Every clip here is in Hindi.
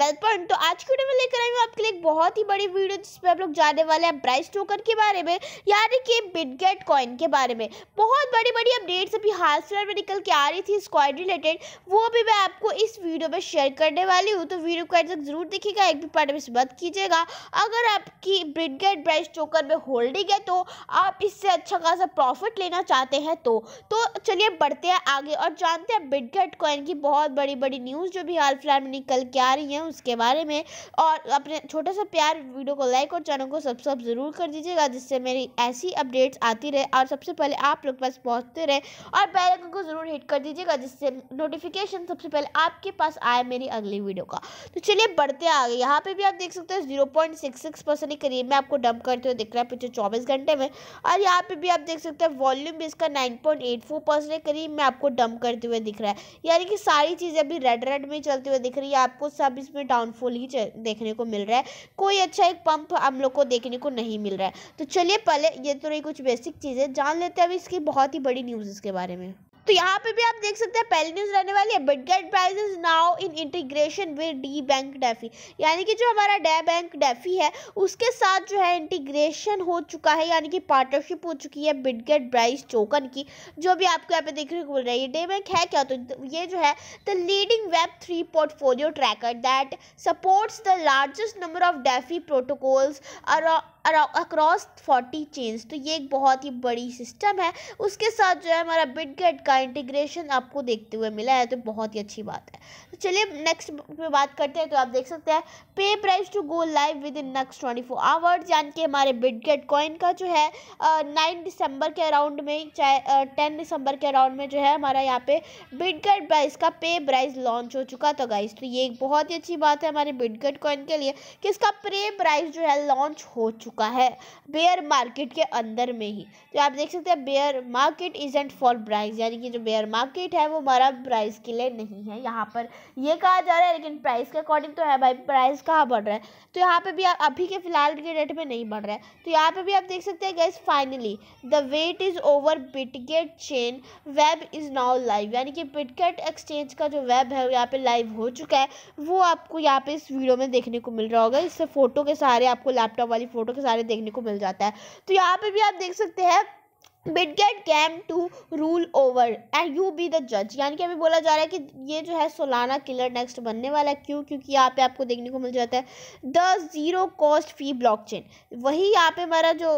वेलकम तो आज की वीडियो में लेकर आई हूँ आपके लिए एक बहुत ही बड़ी वीडियो जिसमें आप लोग जाने वाले हैं ब्राइस टोकन के बारे में यानी कि बिटगेट कॉइन के बारे में बहुत बड़ी बड़ी अपडेट्स अभी हाल फिलहाल में निकल के आ रही थी स्क्वाड रिलेटेड वो भी मैं आपको इस वीडियो में शेयर करने वाली हूँ तो वीडियो को तक जरूर देखिएगा एक भी पार्ट मिस मत कीजिएगा अगर आपकी बिटगेट ब्राइस टोकन में होल्डिंग है तो आप इससे अच्छा खासा प्रॉफिट लेना चाहते हैं तो, तो चलिए बढ़ते हैं आगे और जानते हैं बिटगेट कॉइन की बहुत बड़ी बड़ी न्यूज़ जो भी हाल फिलहाल में निकल के आ रही है हैं उसके बारे में और अपने छोटे से प्यार वीडियो को लाइक और चैनल को सब्सक्राइब ज़रूर कर दीजिएगा जिससे मेरी ऐसी अपडेट्स आती रहे और सबसे पहले आप लोग पास पहुँचते रहे और बेल आइकन को ज़रूर हिट कर दीजिएगा जिससे नोटिफिकेशन सबसे पहले आपके पास आए मेरी अगली वीडियो का तो चलिए बढ़ते आगे यहाँ पर भी आप देख सकते हैं zero point six six percent के करीब में आपको डंप करते हुए दिख रहा है पिछले चौबीस घंटे में और यहाँ पर भी आप देख सकते हैं वॉल्यूम भी इसका nine point eight four percent के करीब में आपको डंप करते हुए दिख रहा है यानी कि सारी चीज़ें अभी रेड रेड में चलते हुए दिख रही है आपको सब इस इसमें डाउनफॉल ही देखने को मिल रहा है कोई अच्छा एक पंप हम लोग को देखने को नहीं मिल रहा है तो चलिए पहले ये तो रही कुछ बेसिक चीज़ें जान लेते हैं अभी इसकी बहुत ही बड़ी न्यूज़ इसके बारे में तो यहाँ पे भी आप देख सकते हैं पहली न्यूज़ रहने वाली है Bitget price is now in integration with DeBank DeFi यानी कि जो हमारा डे बैंक डेफी है उसके साथ जो है इंटीग्रेशन हो चुका है यानी कि पार्टनरशिप हो चुकी है बिटगेट प्राइस टोकन की जो भी आपको यहाँ पे देखने को मिल रहा है ये डे बैंक है क्या तो ये जो है the leading web three portfolio tracker that supports the largest number of DeFi protocols across forty chains तो ये एक बहुत ही बड़ी सिस्टम है उसके साथ जो है हमारा बिटगेट का इंटीग्रेशन आपको देखते हुए मिला है तो बहुत ही अच्छी बात है तो चलिए नेक्स्ट पे बात करते हैं तो आप देख सकते हैं पे price to go live within next twenty four hours यानी कि हमारे बिटगेट कॉइन का जो है नाइन दिसंबर के अराउंड में चाहे टेन दिसंबर के अराउंड में जो है हमारा यहाँ पे बिटगेट प्राइस का पे प्राइस लॉन्च हो चुका था गाइस तो ये एक बहुत ही अच्छी बात है हमारे बिटगेट कॉइन के लिए कि इसका पे प्राइस जो है लॉन्च हो चुका चुका है बेयर मार्केट के अंदर में ही तो आप देख सकते हैं bear market is end for price यानी कि जो बेयर मार्केट है वो हमारा प्राइस के लिए नहीं है यहाँ पर ये कहा जा रहा है लेकिन प्राइस के अकॉर्डिंग तो है भाई प्राइस कहाँ बढ़ रहा है तो यहाँ पे भी अभी के फिलहाल के रेट में नहीं बढ़ रहा है तो यहाँ पर भी आप देख सकते हैं guys finally the wait is over Bitget chain web is now live यानी कि बिटगेट एक्सचेंज का जो वेब है यहाँ पे लाइव हो चुका है वो आपको यहाँ पे इस वीडियो में देखने को मिल रहा होगा इससे फ़ोटो के सहारे आपको लैपटॉप वाली फ़ोटो के नज़ारे देखने को मिल जाता है तो यहाँ पर भी आप देख सकते हैं Bitget game to rule over and you be the जज यानी कि अभी बोला जा रहा है कि ये जो है सोलाना किलर नेक्स्ट बनने वाला है क्यों क्योंकि यहाँ पे आपको देखने को मिल जाता है the zero cost fee blockchain वही यहाँ पे हमारा जो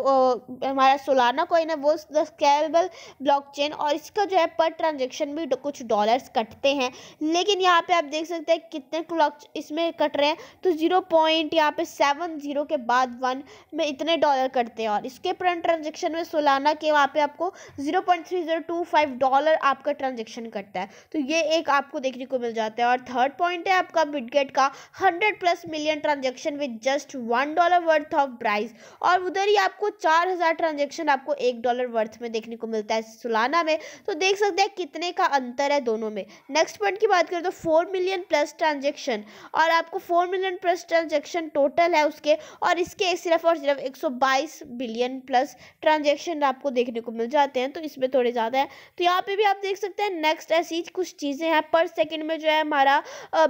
हमारा सोलाना कॉइन है वो द स्केलेबल ब्लॉकचेन और इसका जो है पर ट्रांजेक्शन भी कुछ डॉलर्स कटते हैं लेकिन यहाँ पर आप देख सकते हैं कितने क्लॉक इसमें कट रहे हैं तो ज़ीरो पॉइंट यहाँ पे सेवन ज़ीरो के बाद वन में इतने डॉलर कटते हैं और इसके पर ट्रांजेक्शन में सोलाना के वहाँ पे आपको zero point three zero two five dollar आपका ट्रांजेक्शन करता है तो ये एक आपको देखने को मिल जाता है और थर्ड पॉइंट है आपका बिटगेट का hundred plus million transaction with just one dollar worth of price और उधर ही आपको चार हज़ार ट्रांजेक्शन आपको एक डॉलर वर्थ में देखने को मिलता है सुलाना में तो देख सकते हैं कितने का अंतर है दोनों में नेक्स्ट पॉइंट की बात करें तो फोर मिलियन प्लस ट्रांजेक्शन और आपको four million plus transaction total है उसके और इसके सिर्फ और सिर्फ एक बिलियन प्लस ट्रांजेक्शन आपको देखने को मिल जाते हैं तो इसमें थोड़े ज़्यादा है तो यहाँ पे भी आप देख सकते हैं नेक्स्ट ऐसी कुछ चीज़ें हैं पर सेकंड में जो है हमारा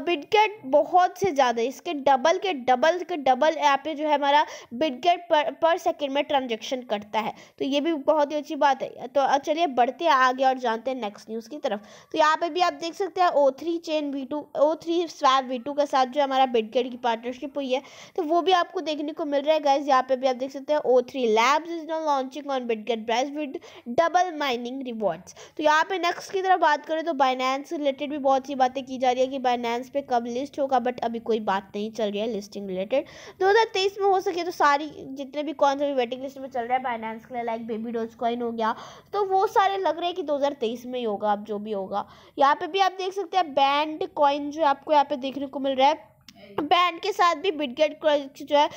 बिडगेट बहुत से ज़्यादा इसके डबल के डबल के डबल यहाँ पे जो है हमारा बिडगेट पर पर सेकेंड में ट्रांजेक्शन करता है तो ये भी बहुत ही अच्छी बात है तो चलिए बढ़ते आगे और जानते हैं नेक्स्ट न्यूज़ की तरफ तो यहाँ पर भी आप देख सकते हैं O chain V two O three swap V के साथ जो हमारा बिडगेट की पार्टनरशिप हुई है तो वो भी आपको देखने को मिल रहा है गाइज यहाँ पे भी आप देख सकते हैं O three labs is not launching on Bitget prize with double mining rewards तो यहाँ पे नेक्स्ट की तरफ बात करें तो बाइनेंस रिलेटेड भी बहुत सी बातें की जा रही है कि बाइनेंस पे कब लिस्ट होगा बट अभी कोई बात नहीं चल रही है लिस्टिंग रिलेटेड दो हज़ार तेईस में हो सके तो सारी जितने भी कौन सा भी वेटिंग लिस्ट में चल रहा है बाइनेंस के लिए लाइक बेबी डोज कॉइन हो गया तो वो सारे लग रहे हैं कि दो हज़ार तेईस में ही होगा अब जो भी होगा यहाँ पर भी आप देख सकते हैं बैंड कॉइन जो आपको यहाँ पे देखने को मिल रहा है बैंड के साथ भी बिटगेट जो है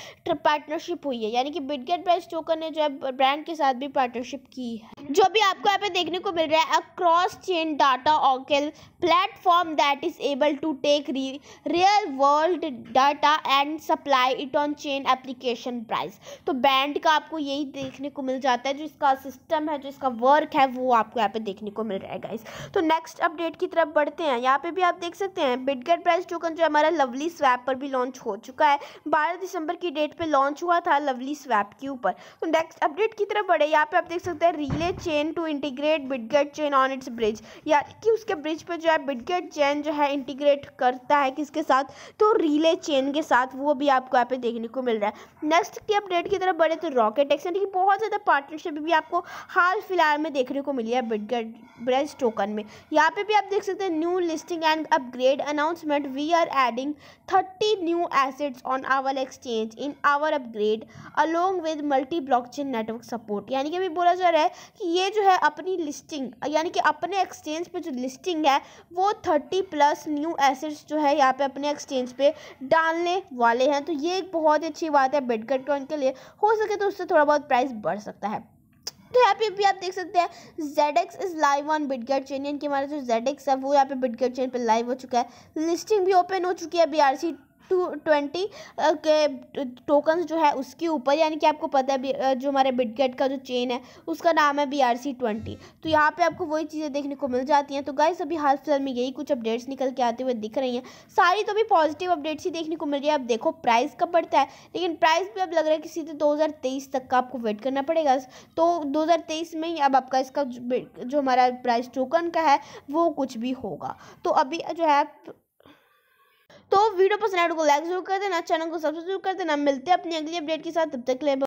पार्टनरशिप हुई है यानी कि बिटगेट बेस्ट टोकन ने जो है ब्रांड के साथ भी पार्टनरशिप की है जो भी आपको यहाँ पे देखने को मिल रहा है across chain data oracle platform that is able to take real world data and supply it on chain application price तो बैंड का आपको यही देखने को मिल जाता है जो इसका सिस्टम है जो इसका वर्क है वो आपको यहाँ पे देखने को मिल रहा है गाइस तो नेक्स्ट अपडेट की तरफ बढ़ते हैं यहाँ पे भी आप देख सकते हैं बिटगेट प्राइस टोकन जो हमारा लवली स्वैप पर भी लॉन्च हो चुका है बारह दिसंबर की डेट पे लॉन्च हुआ था लवली स्वैप के ऊपर तो नेक्स्ट अपडेट की तरफ बढ़े यहाँ पे आप देख सकते हैं relay chain to integrate Bitget chain on its bridge यानी कि उसके ब्रिज पर जो है बिडगेट चेन जो है इंटीग्रेट करता है किसके साथ तो रिले चेन के साथ वो भी आपको यहाँ पे देखने को मिल रहा है नेक्स्ट की अपडेट की तरफ बढ़े तो रॉकेट एक्स यानी कि बहुत ज़्यादा पार्टनरशिप भी आपको हाल फिलहाल में देखने को मिली है बिडगेट ब्रिज टोकन में यहाँ पे भी आप देख सकते हैं new listing and upgrade announcement we are adding thirty new new assets on our exchange in our upgrade along with multi blockchain network support यानी कि अभी बोला जा रहा है कि ये जो है अपनी लिस्टिंग यानी कि अपने एक्सचेंज पे जो लिस्टिंग है वो थर्टी प्लस न्यू एसेट्स जो है यहाँ पे अपने एक्सचेंज पे डालने वाले हैं तो ये एक बहुत अच्छी बात है कॉइन के लिए हो सके तो उससे थोड़ा बहुत प्राइस बढ़ सकता है तो यहाँ पे भी आप देख सकते हैं Z X is live on Bitget chain यानी कि हमारा जो जेड एक्स है वो यहाँ पे बिटगेट चेन पे लाइव हो चुका है लिस्टिंग भी ओपन हो चुकी है B R C two twenty के टोकन्स जो है उसके ऊपर यानी कि आपको पता है जो हमारे बिटगेट का जो चेन है उसका नाम है बी आर सी ट्वेंटी तो यहाँ पे आपको वही चीज़ें देखने को मिल जाती हैं तो गाइस अभी हाल फिलहाल में यही कुछ अपडेट्स निकल के आते हुए दिख रही हैं सारी तो अभी पॉजिटिव अपडेट्स ही देखने को मिल रही है अब देखो प्राइस का बढ़ता है लेकिन प्राइस भी अब लग रहा है कि सीधे दो तक का आपको वेट करना पड़ेगा तो तेईस में ही अब आपका इसका जो हमारा प्राइस टोकन का है वो कुछ भी होगा तो अभी जो है तो वीडियो पसंद आए को लाइक जरूर कर देना चैनल को सब्सक्राइब कर देना मिलते हैं अपनी अगली अपडेट के साथ तब तक ले